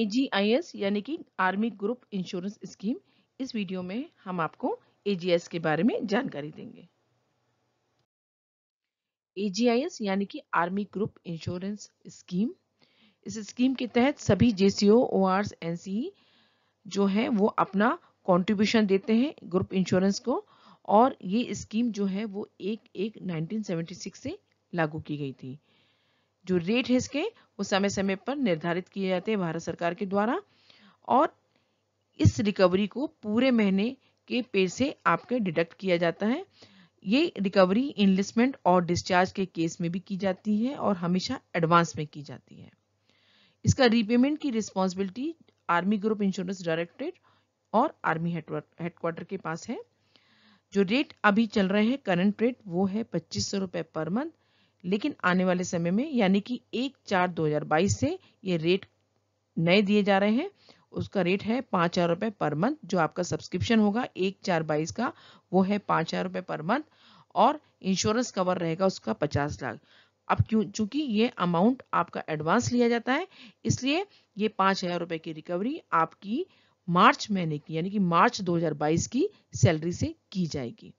ए यानी कि army group insurance scheme इस वीडियो में हम आपको ए के बारे में जानकारी देंगे ए यानी कि आर्मी ग्रुप इंश्योरेंस स्कीम इस स्कीम के तहत सभी जे सी ओ जो हैं वो अपना कंट्रीब्यूशन देते हैं ग्रुप इंश्योरेंस को और ये स्कीम जो है वो एक एक 1976 से लागू की गई थी जो रेट है इसके वो समय समय पर निर्धारित किए जाते हैं भारत सरकार के द्वारा और इस रिकवरी को पूरे महीने के पे से आपके डिडक्ट किया जाता है ये रिकवरी इनलिस्टमेंट और डिस्चार्ज के केस में भी की जाती है और हमेशा एडवांस में की जाती है इसका रीपेमेंट की responsibility army group insurance directorate और आर्मी हेडक्वार्टर के पास है जो रेट अभी चल रहे हैं करंट रेट वो है पच्चीस सौ रुपये पर मंथ लेकिन आने वाले समय में यानी कि एक चार 2022 से ये रेट नए दिए जा रहे हैं उसका रेट है पाँच हज़ार रुपये पर मंथ जो आपका सब्सक्रिप्शन होगा एक चार बाईस का वो है पाँच हज़ार रुपये पर मंथ और इंश्योरेंस कवर रहेगा उसका पचास लाख अब क्यों चूंकि ये अमाउंट आपका एडवांस लिया जाता है इसलिए ये पाँच हज़ार रुपये की रिकवरी आपकी मार्च महीने की यानी कि मार्च 2022 की सैलरी से की जाएगी